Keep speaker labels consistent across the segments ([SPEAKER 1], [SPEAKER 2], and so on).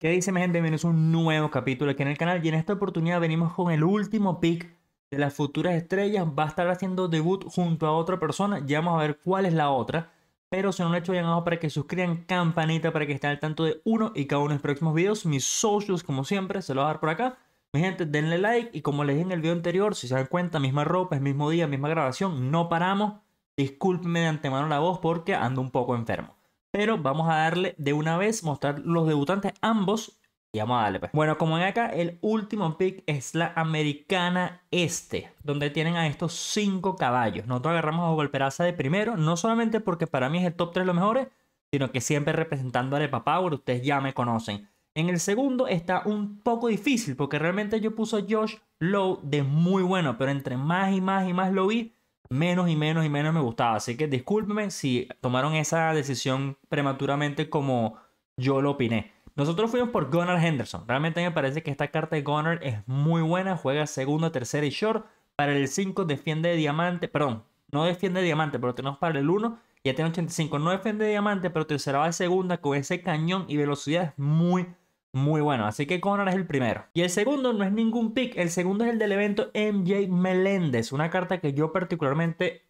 [SPEAKER 1] ¿Qué dice mi gente? Bienvenidos a un nuevo capítulo aquí en el canal y en esta oportunidad venimos con el último pick de las futuras estrellas. Va a estar haciendo debut junto a otra persona, ya vamos a ver cuál es la otra. Pero si no lo hecho, ya abajo para que suscriban, campanita para que estén al tanto de uno y cada uno de los próximos videos. Mis socios, como siempre, se los voy a dar por acá. Mi gente, denle like y como les dije en el video anterior, si se dan cuenta, misma ropa, es mismo día, misma grabación, no paramos. Discúlpenme de antemano la voz porque ando un poco enfermo pero vamos a darle de una vez, mostrar los debutantes ambos. Y vamos a darle pues. Bueno, como ven acá, el último pick es la americana este, donde tienen a estos cinco caballos. Nosotros agarramos a Golperaza de primero, no solamente porque para mí es el top 3 de los mejores, sino que siempre representando a Lepa Power, ustedes ya me conocen. En el segundo está un poco difícil porque realmente yo puso Josh Lowe de muy bueno, pero entre más y más y más lo vi, menos y menos y menos me gustaba. Así que discúlpenme si tomaron esa decisión prematuramente como yo lo opiné. Nosotros fuimos por Gunnar Henderson. Realmente me parece que esta carta de Gunnar es muy buena. Juega segunda, tercera y short. Para el 5 defiende diamante. Perdón, no defiende diamante, pero tenemos para el 1. Ya tiene 85. No defiende diamante, pero tercera va de segunda con ese cañón y velocidad es muy muy bueno. Así que Connor es el primero. Y el segundo no es ningún pick. El segundo es el del evento MJ Meléndez. Una carta que yo particularmente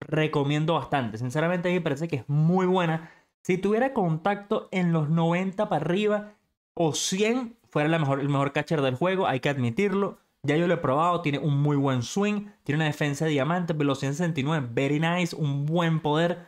[SPEAKER 1] recomiendo bastante. Sinceramente, a mí me parece que es muy buena. Si tuviera contacto en los 90 para arriba o 100, fuera la mejor, el mejor catcher del juego. Hay que admitirlo. Ya yo lo he probado, tiene un muy buen swing, tiene una defensa de diamante, velocidad 69, very nice, un buen poder.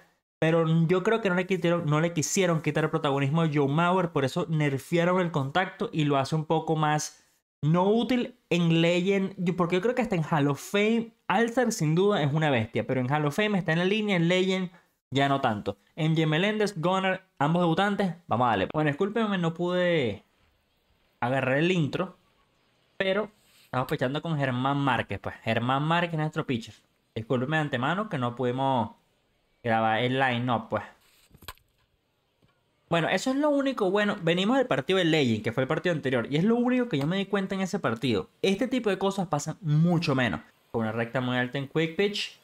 [SPEAKER 1] Pero yo creo que no le quisieron, no le quisieron quitar el protagonismo a Joe Mauer, por eso nerfearon el contacto y lo hace un poco más no útil en Legend, porque yo creo que está en Hall of Fame, Alzar sin duda es una bestia, pero en Hall of Fame está en la línea, en Legend ya no tanto. En Meléndez, Gunner, ambos debutantes, vamos a darle. Bueno, discúlpenme, no pude agarrar el intro, pero estamos pechando con Germán Márquez, pues. Germán Márquez, nuestro pitcher. discúlpeme de antemano que no pudimos graba el line-up, pues. Bueno, eso es lo único bueno. Venimos del partido de Legend, que fue el partido anterior, y es lo único que yo me di cuenta en ese partido. Este tipo de cosas pasan mucho menos. Con una recta muy alta en quick pitch.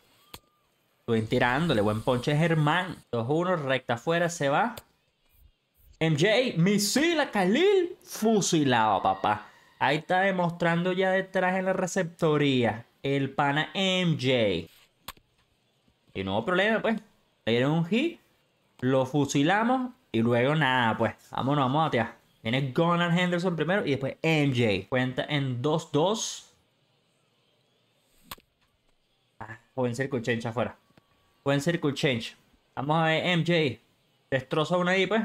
[SPEAKER 1] Estuve tirándole, buen ponche Germán. 2-1, recta afuera, se va. MJ, misila Khalil, fusilado, papá. Ahí está demostrando ya detrás en la receptoría el pana MJ. Y no hubo problema, pues. Le dieron un hit, lo fusilamos y luego nada, pues. Vámonos, vamos a tiene Viene Gunnar Henderson primero y después MJ. Cuenta en 2-2. Ah, joven Circle Change afuera. buen Circle Change. Vamos a ver MJ. Destroza una ahí, pues.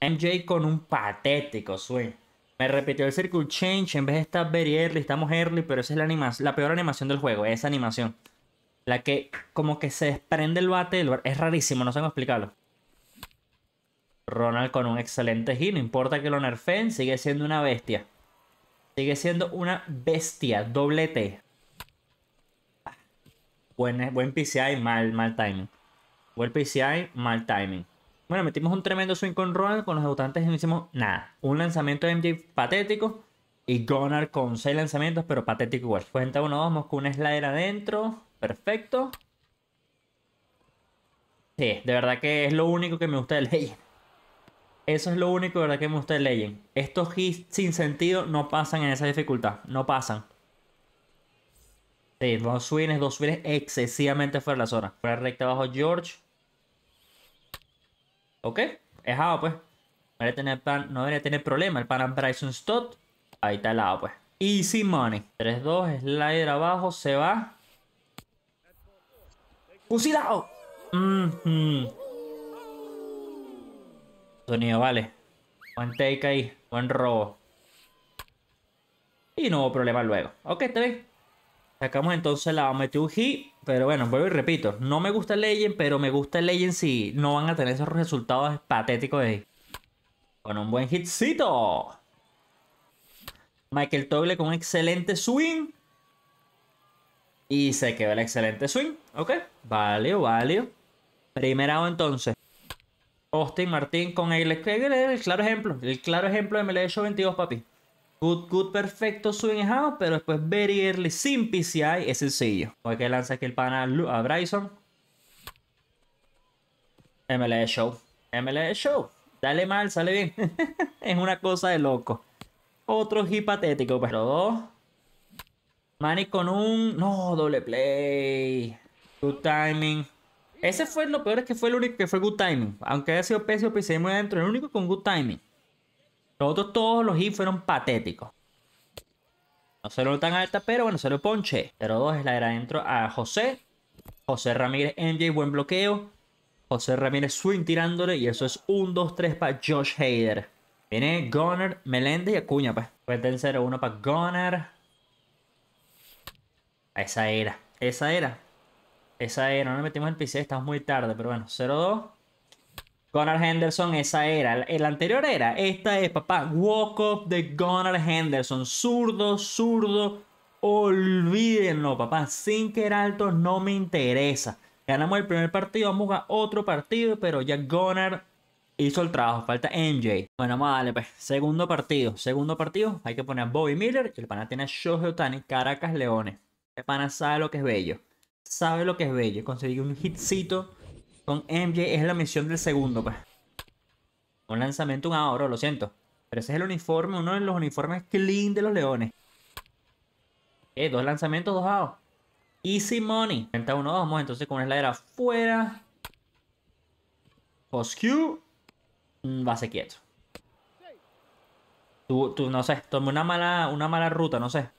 [SPEAKER 1] MJ con un patético swing. Me repitió el Circle Change. En vez de estar very early, estamos early, pero esa es la, la peor animación del juego. Esa animación la que como que se desprende el bate Es rarísimo, no sé cómo explicarlo. Ronald con un excelente hit, no importa que lo nerfeen, sigue siendo una bestia. Sigue siendo una bestia, doble T. Buen, buen PCI, mal, mal timing. Buen PCI, mal timing. Bueno, metimos un tremendo swing con Ronald, con los debutantes no hicimos nada. Un lanzamiento de MJ patético y Gunnar con 6 lanzamientos, pero patético igual. Cuenta 1-2, con un slider adentro. Perfecto. Sí, de verdad que es lo único que me gusta de Eso es lo único de verdad que me gusta de Estos hits sin sentido no pasan en esa dificultad. No pasan. Sí, dos swings, dos swings excesivamente fuera de la zona. Fuera recta abajo George. Ok, dejado pues. No debería tener, problema el Pan Bryson Stott. Ahí está al lado pues. Easy money. 3-2, slider abajo, se va fusilado. Sonido, vale. Buen take ahí, buen robo. Y no hubo problema luego. Ok, está bien. Sacamos entonces la hit Pero bueno, vuelvo y repito. No me gusta el Legend, pero me gusta el Legend si no van a tener esos resultados patéticos ahí. Con un buen hitcito. Michael Toggle con un excelente swing. Y se quedó el excelente swing. Ok, Vale, vale. Primera entonces. Austin Martín con el, el, claro ejemplo. El claro ejemplo de MLB Show 22, papi. Good, good, perfecto swing out, pero después very early sin PCI es sencillo. Porque que lanza aquí el pana a Bryson. MLB Show. MLB Show. Dale mal, sale bien. es una cosa de loco. Otro hit patético, pero dos. Manny con un. No, doble play. Good timing. Ese fue lo peor, es que fue el único que fue good timing. Aunque haya sido Pesio muy adentro, el único con good timing. Los otros, todos los hits fueron patéticos. No se lo tan alta, pero bueno, se lo ponche. 0-2 es la era adentro a José. José Ramírez, MJ, buen bloqueo. José Ramírez swing tirándole. Y eso es 1-2-3 para Josh Hader. Viene Gunner, Melendez y Acuña, pues. Fue 0-1 para Gunner. Esa era. Esa era. Esa era. No le metimos el PC, estamos muy tarde, pero bueno, 0-2. Gunnar Henderson, esa era. El anterior era. Esta es, papá. Walk up de Gunnar Henderson. Zurdo, zurdo. Olvídenlo, papá. Sin que alto, no me interesa. Ganamos el primer partido, vamos a otro partido, pero ya Gunnar hizo el trabajo. Falta MJ. Bueno, vamos a darle, pues. Segundo partido. Segundo partido, hay que poner a Bobby Miller. Y el pana tiene a Otani, Caracas Leones. El pana sabe lo que es bello. Sabe lo que es bello. Conseguí un hitcito con MJ es la misión del segundo, pues. Un lanzamiento, un ahorro, lo siento. Pero ese es el uniforme, uno de los uniformes clean de los leones. Eh, dos lanzamientos, dos AO. Easy money. 31 2 entonces con la ladrillo afuera. Post Q. va a ser quieto. Tú, tú, no sé, tomé una mala, una mala ruta, no sé.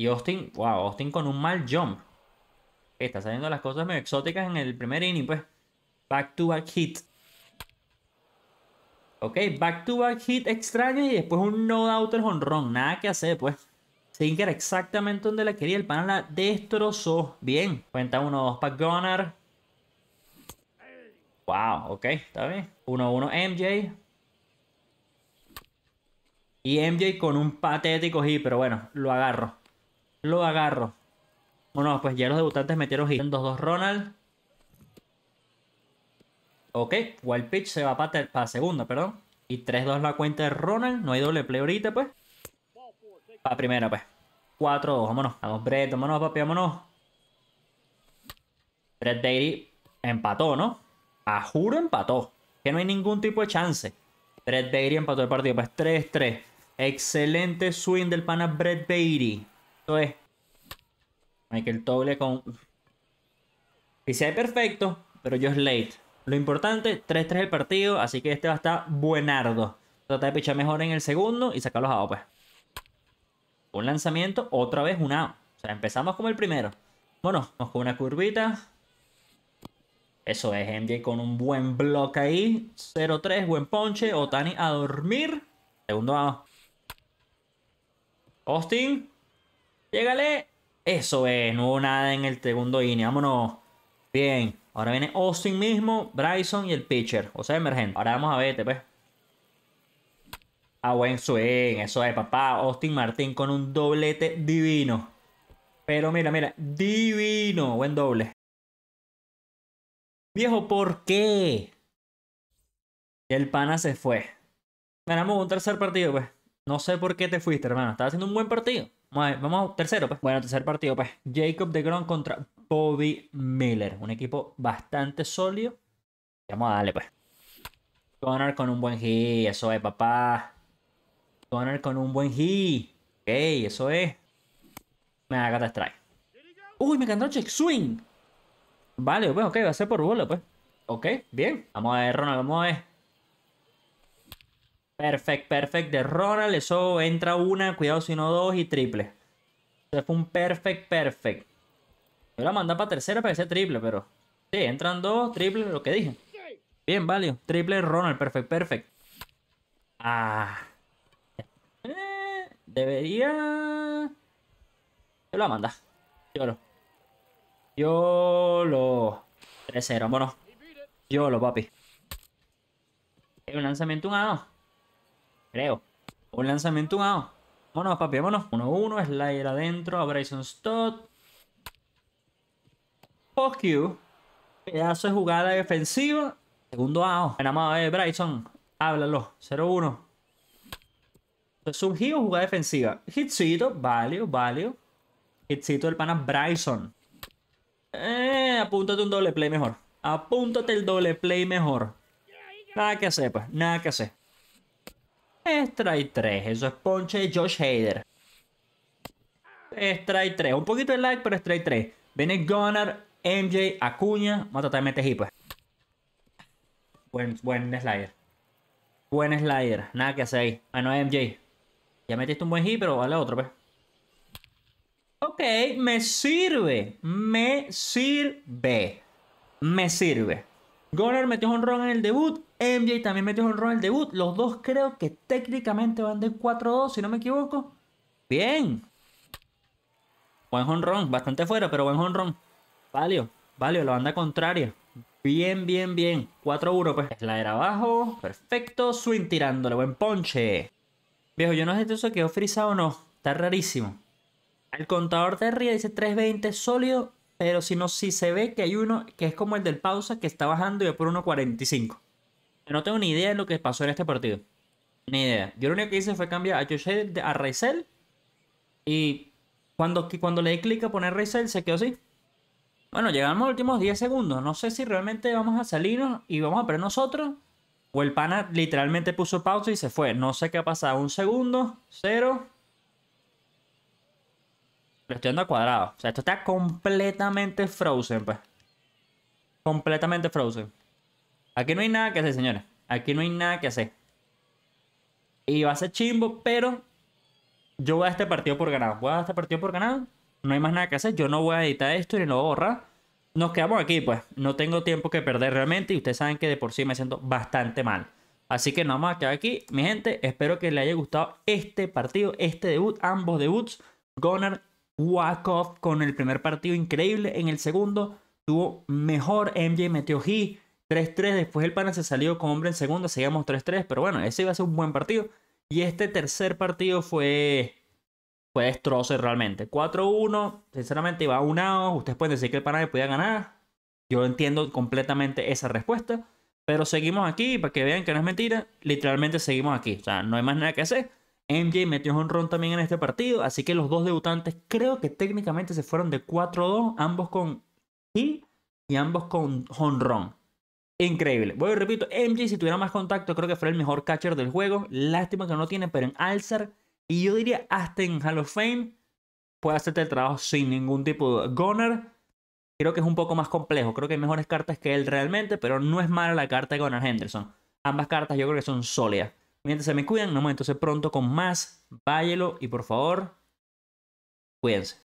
[SPEAKER 1] Y Austin, wow, Austin con un mal jump. Está saliendo las cosas medio exóticas en el primer inning, pues. Back to back hit. Ok, back to back hit extraño y después un no doubt el honrón. Nada que hacer, pues. era exactamente donde la quería. El pan la destrozó. Bien. Cuenta 1-2 para Gunnar. Wow, ok, está bien. 1-1 MJ. Y MJ con un patético hit, pero bueno, lo agarro. Lo agarro. Bueno, pues ya los debutantes metieron hit 2-2 Ronald. Ok, wild pitch se va para, segunda, perdón. Y 3-2 la cuenta de Ronald. No hay doble play ahorita, pues. Para primera, pues. 4-2, vámonos. Vamos, Brett, vámonos, papi, vámonos. Brett Daily empató, ¿no? A juro empató. Que no hay ningún tipo de chance. Brett Beatty empató el partido. Pues 3-3. Excelente swing del pana Brett Beatty es Michael Toble con... Pise perfecto, pero yo es late. Lo importante, 3-3 el partido, así que este va a estar buenardo. Trata de pichar mejor en el segundo y sacarlos a pues. Un lanzamiento, otra vez una... O sea, empezamos como el primero. Bueno, Vamos con una curvita. Eso es, MJ con un buen bloque ahí. 0-3, buen ponche. Otani a dormir. Segundo a... Austin. Llegale. Eso es, no hubo nada en el segundo inning. Vámonos. Bien. Ahora viene Austin mismo, Bryson y el pitcher. O sea, emergente. Ahora vamos a verte, pues. A ah, buen swing. Eso es, papá. Austin Martín con un doblete divino. Pero mira, mira. Divino. Buen doble. Viejo, ¿por qué? Y el pana se fue. Ganamos un tercer partido, pues. No sé por qué te fuiste, hermano. Estaba haciendo un buen partido. Vamos a tercero, pues. Bueno, tercer partido, pues. Jacob de Gron contra Bobby Miller. Un equipo bastante sólido. Vamos a darle, pues. Connor con un buen hit. Eso es, papá. Connor con un buen hit. Ok, eso es. Me haga strike. Uy, me cantó check swing. Vale, pues, ok, va a ser por bola, pues. Ok, bien. Vamos a ver, Ronald, vamos a ver. Perfect, perfect de Ronald. Eso entra una, cuidado si no dos y triple. Eso fue un perfect, perfect. Yo la mandé para tercera para que triple, pero... Sí, entran dos, triple, lo que dije. Bien, valio. Triple Ronald, perfect, perfect. Ah. Eh, debería... Yo la manda. Yo lo... 3-0, bueno. lo, papi. Un lanzamiento, un Creo. Un lanzamiento, un AO. Vámonos, papi, vámonos. 1-1, slider adentro, a Bryson Stott. Fuck you. Pedazo de jugada defensiva. Segundo AO. Enamado, de Bryson. Háblalo. 0-1. un o jugada defensiva. Hitsito, value, value. Hitsito del pana Bryson. Eh, apúntate un doble play mejor. Apúntate el doble play mejor. Nada que hacer, pues. Nada que hacer. Strike 3. Eso es ponche Josh Hader. Strike 3. Un poquito de like, pero strike 3. Viene Gunnar, MJ, Acuña. Vamos a tratar hip. Pues. Buen, buen slider. Buen slider. Nada que hacer ahí. Bueno, ah, MJ. Ya metiste un buen hit, pero vale otro, pues. Ok, me sirve. Me sirve. Me sirve. Goner metió un ron en el debut. MJ también metió ron en el debut. Los dos creo que técnicamente van de 4-2, si no me equivoco. Bien. Buen honrón. Bastante fuera, pero buen honrón. Valio. Valio, la banda contraria. Bien, bien, bien. 4-1, pues. era abajo. Perfecto. Swing tirándole. Buen ponche. Viejo, yo no sé si eso quedó frisado o no. Está rarísimo. El contador de arriba dice 320 sólido pero si no, si se ve que hay uno que es como el del pausa que está bajando y va por 1.45. No tengo ni idea de lo que pasó en este partido. Ni idea. Yo lo único que hice fue cambiar a a Reisel. Y cuando, cuando le di clic a poner Reisel se quedó así. Bueno, llegamos a los últimos 10 segundos. No sé si realmente vamos a salirnos y vamos a perder nosotros. O el pana literalmente puso pausa y se fue. No sé qué ha pasado. Un segundo, cero, estoy dando a cuadrado. O sea, esto está completamente frozen, pues. Completamente frozen. Aquí no hay nada que hacer, señores. Aquí no hay nada que hacer. Y va a ser chimbo, pero yo voy a este partido por ganado. Voy a este partido por ganado. No hay más nada que hacer. Yo no voy a editar esto ni lo voy a borrar. Nos quedamos aquí, pues. No tengo tiempo que perder realmente. Y ustedes saben que de por sí me siento bastante mal. Así que nos vamos a quedar aquí. Mi gente, espero que les haya gustado este partido, este debut, ambos debuts. Gunnar Wacoff con el primer partido increíble. En el segundo tuvo mejor. MJ metió G. 3-3. Después el pana se salió con hombre en segundo. seguimos 3-3. Pero bueno, ese iba a ser un buen partido. Y este tercer partido fue. Fue destrozo realmente. 4-1. Sinceramente iba out Ustedes pueden decir que el pana podía ganar. Yo entiendo completamente esa respuesta. Pero seguimos aquí para que vean que no es mentira. Literalmente seguimos aquí. O sea, no hay más nada que hacer. MJ metió un ron también en este partido, así que los dos debutantes creo que técnicamente se fueron de 4-2, ambos con Hill y ambos con honron Increíble. Voy a repito, MJ si tuviera más contacto creo que fue el mejor catcher del juego. Lástima que no tiene, pero en Alzar y yo diría hasta en Hall of Fame puede hacerte el trabajo sin ningún tipo de goner. Creo que es un poco más complejo. Creo que hay mejores cartas que él realmente, pero no es mala la carta de Goner Henderson. Ambas cartas yo creo que son sólidas. Mientras se me cuidan, nos vemos entonces pronto con más. Váyelo y por favor, cuídense.